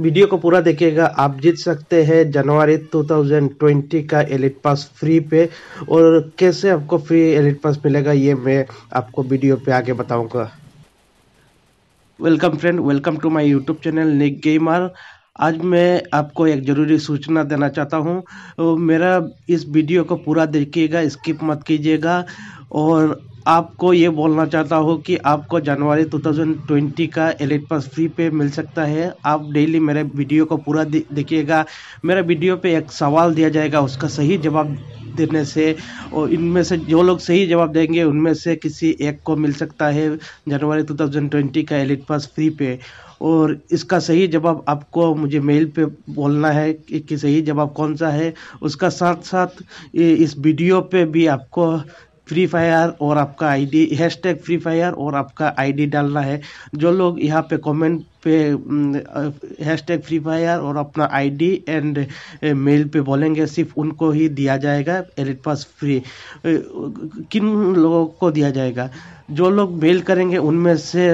video को पूरा देखिएगा आप जीत सकते हैं जनवरी 2020 का एलिट पास फ्री पे और कैसे आपको फ्री एलिट पास मिलेगा ये मैं आपको वीडियो पे आगे बताऊंगा welcome friend welcome to my YouTube channel Nick gamer आज मैं आपको एक ज़रूरी सूचना देना चाहता हूँ मेरा इस वीडियो को पूरा देखिएगा स्किप मत कीजिएगा और आपको ये बोलना चाहता हूँ कि आपको जनवरी 2020 का एलेट पास फ्री पे मिल सकता है आप डेली मेरे वीडियो को पूरा देखिएगा मेरे वीडियो पे एक सवाल दिया जाएगा उसका सही जवाब देने से और इनमें से जो लोग सही जवाब देंगे उनमें से किसी एक को मिल सकता है जनवरी 2020 का एलेट पास फ्री पे और इसका सही जवाब आपको मुझे मेल पे बोलना है कि, कि सही जवाब कौन सा है उसका साथ साथ इस वीडियो पे भी आपको फ्री फायर और आपका आईडी टैग फ्री फायर और आपका आईडी डालना है जो लोग यहाँ पे कमेंट पे हैश टैग फ्री फायर और अपना आईडी एंड मेल पे बोलेंगे सिर्फ उनको ही दिया जाएगा एलिट पास फ्री किन लोगों को दिया जाएगा जो लोग मेल करेंगे उनमें से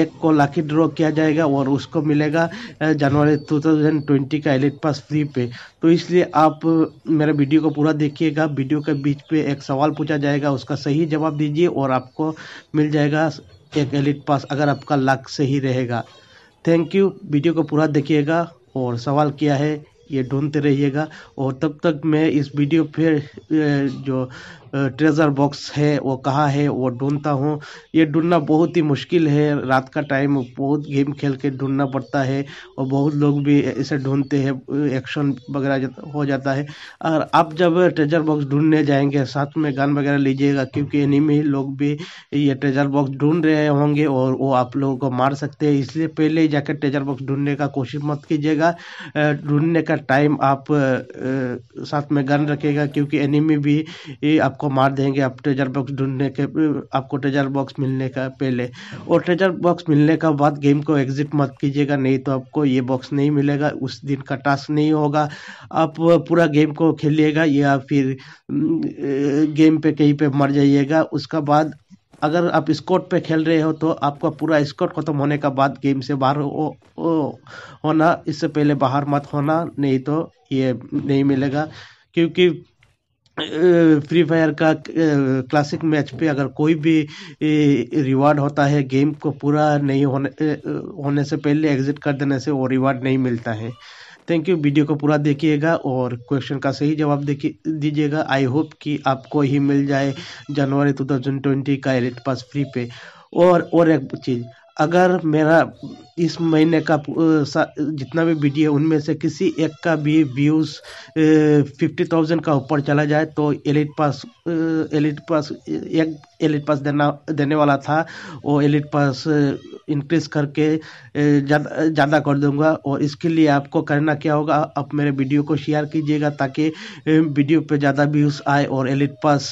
एक को लाखी ड्रॉ किया जाएगा और उसको मिलेगा जनवरी 2020 का एलिट पास फ्री पे तो इसलिए आप मेरा वीडियो को पूरा देखिएगा वीडियो के बीच पे एक सवाल पूछा जाएगा उसका सही जवाब दीजिए और आपको मिल जाएगा एक एलिट पास अगर आपका लक से ही रहेगा थैंक यू वीडियो को पूरा देखिएगा और सवाल किया है ये ढूंढते रहिएगा और तब तक मैं इस वीडियो पे जो ट्रेजर बॉक्स है वो कहाँ है वो ढूंढता हूँ ये ढूंढना बहुत ही मुश्किल है रात का टाइम बहुत गेम खेल के ढूंढना पड़ता है और बहुत लोग भी इसे ढूंढते हैं एक्शन वगैरह हो जाता है और आप जब ट्रेजर बॉक्स ढूंढने जाएंगे साथ में गन वगैरह लीजिएगा क्योंकि एनिमी लोग भी ये ट्रेजर बॉक्स ढूंढ रहे होंगे और वो आप लोगों को मार सकते हैं इसलिए पहले ही जाकर ट्रेजर बॉक्स ढूंढने का कोशिश मत कीजिएगा ढूंढने का टाइम आप साथ में गन रखेगा क्योंकि एनिमी भी आपको मार देंगे आप ट्रेजर बॉक्स ढूंढने के आपको ट्रेजर बॉक्स मिलने का पहले और ट्रेजर बॉक्स मिलने का बाद गेम को एग्जिट मत कीजिएगा नहीं तो आपको ये बॉक्स नहीं मिलेगा उस दिन का टास्क नहीं होगा आप पूरा गेम को खेलिएगा या फिर गेम पे कहीं पे मर जाइएगा उसका बाद अगर आप स्कोट पे खेल रहे हो तो आपका पूरा स्कोट खत्म होने का बाद गेम से बाहर होना इससे पहले बाहर मत होना नहीं तो ये नहीं मिलेगा क्योंकि फ्री फायर का क्लासिक मैच पे अगर कोई भी रिवार्ड होता है गेम को पूरा नहीं होने होने से पहले एग्जिट कर देने से वो रिवार्ड नहीं मिलता है थैंक यू वीडियो को पूरा देखिएगा और क्वेश्चन का सही जवाब देखिए दीजिएगा आई होप कि आपको ही मिल जाए जनवरी टू थाउजेंड ट्वेंटी का एलिट पास फ्री पे और और एक चीज़ अगर मेरा इस महीने का जितना भी वीडियो है उनमें से किसी एक का भी व्यूज़ फिफ्टी थाउजेंड का ऊपर चला जाए तो एलिट पास एलिट पास एक एलिट पास देना देने वाला था वो एलिट पास इंक्रीज करके ज़्यादा कर दूंगा और इसके लिए आपको करना क्या होगा आप मेरे वीडियो को शेयर कीजिएगा ताकि वीडियो पे ज़्यादा व्यूज़ आए और एलिट पास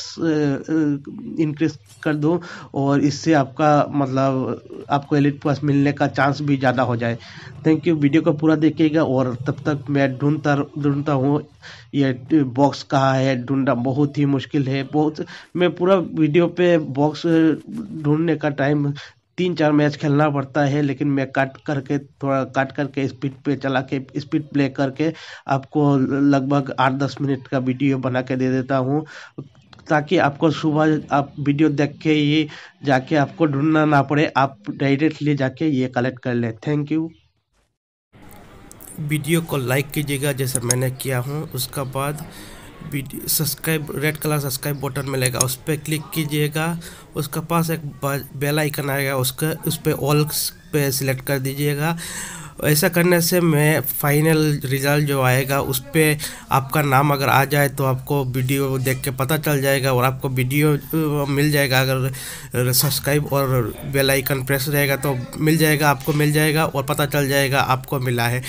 इंक्रीज कर दूँ और इससे आपका मतलब आपको एलिट पास मिलने का चांस भी ज़्यादा हो जाए थैंक यू वीडियो को पूरा देखिएगा और तब तक मैं ढूंढता ढूंढता हूँ ये बॉक्स कहाँ है ढूंढना बहुत ही मुश्किल है बहुत मैं पूरा वीडियो पे बॉक्स ढूंढने का टाइम तीन चार मैच खेलना पड़ता है लेकिन मैं काट करके थोड़ा काट करके स्पीड पे चला के स्पीड प्ले करके आपको लगभग आठ दस मिनट का वीडियो बना के दे देता हूँ ताकि आपको सुबह आप वीडियो देख के ही जाके आपको ढूंढना ना पड़े आप डायरेक्टली जाके ये कलेक्ट कर लें थैंक यू वीडियो को लाइक कीजिएगा जैसा मैंने किया हूँ उसका बाद subscribe red colour subscribe button मिलेगा उस पर क्लिक कीजिएगा उसके पास एक बेल आइकन आएगा उसके उस पर ऑल पे सिलेक्ट कर दीजिएगा ऐसा करने से मैं फाइनल रिज़ल्ट जो आएगा उस पर आपका नाम अगर आ जाए तो आपको वीडियो देख के पता चल जाएगा और आपको वीडियो मिल जाएगा अगर सब्सक्राइब और बेल आइकन प्रेस रहेगा तो मिल जाएगा आपको मिल जाएगा और पता चल जाएगा आपको मिला है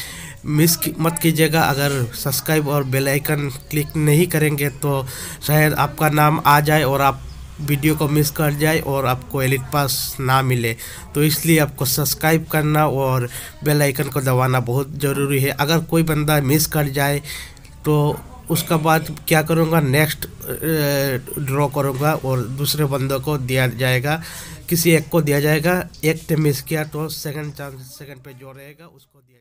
मिस मत कीजिएगा अगर सब्सक्राइब और बेल आइकन क्लिक नहीं करेंगे तो शायद आपका नाम आ जाए और आप वीडियो को मिस कर जाए और आपको एलिट पास ना मिले तो इसलिए आपको सब्सक्राइब करना और बेल आइकन को दबाना बहुत ज़रूरी है अगर कोई बंदा मिस कर जाए तो उसका बाद क्या करूँगा नेक्स्ट ड्रॉ करूँगा और दूसरे बंदों को दिया जाएगा किसी एक को दिया जाएगा एक ने मिस किया तो सेकंड चांस सेकंड पे जो रहेगा उसको दिया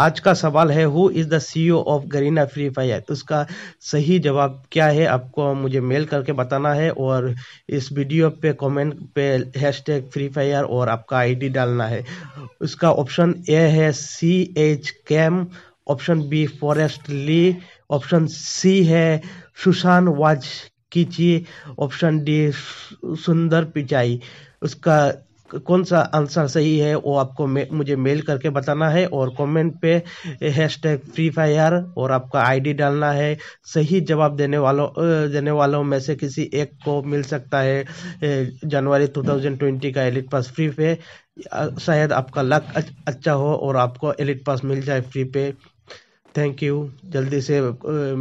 आज का सवाल है who is the CEO of Garena Free Fire उसका सही जवाब क्या है आपको मुझे मेल करके बताना है और इस वीडियो पे कमेंट पे हैशटैग फ्री फायर और आपका आईडी डालना है उसका ऑप्शन ए है C H Kam option B Forrest Li option C है सुशान वाज कीची ऑप्शन डी सुंदर पिचाई उसका कौन सा आंसर सही है वो आपको मे, मुझे मेल करके बताना है और कमेंट पे हैश टैग फ्री फायर और आपका आईडी डालना है सही जवाब देने वालों देने वालों में से किसी एक को मिल सकता है जनवरी 2020 का एलिट पास फ्री पे शायद आपका लक अच्छा हो और आपको एलिट पास मिल जाए फ्री पे थैंक यू जल्दी से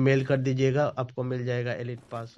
मेल कर दीजिएगा आपको मिल जाएगा एलिट पास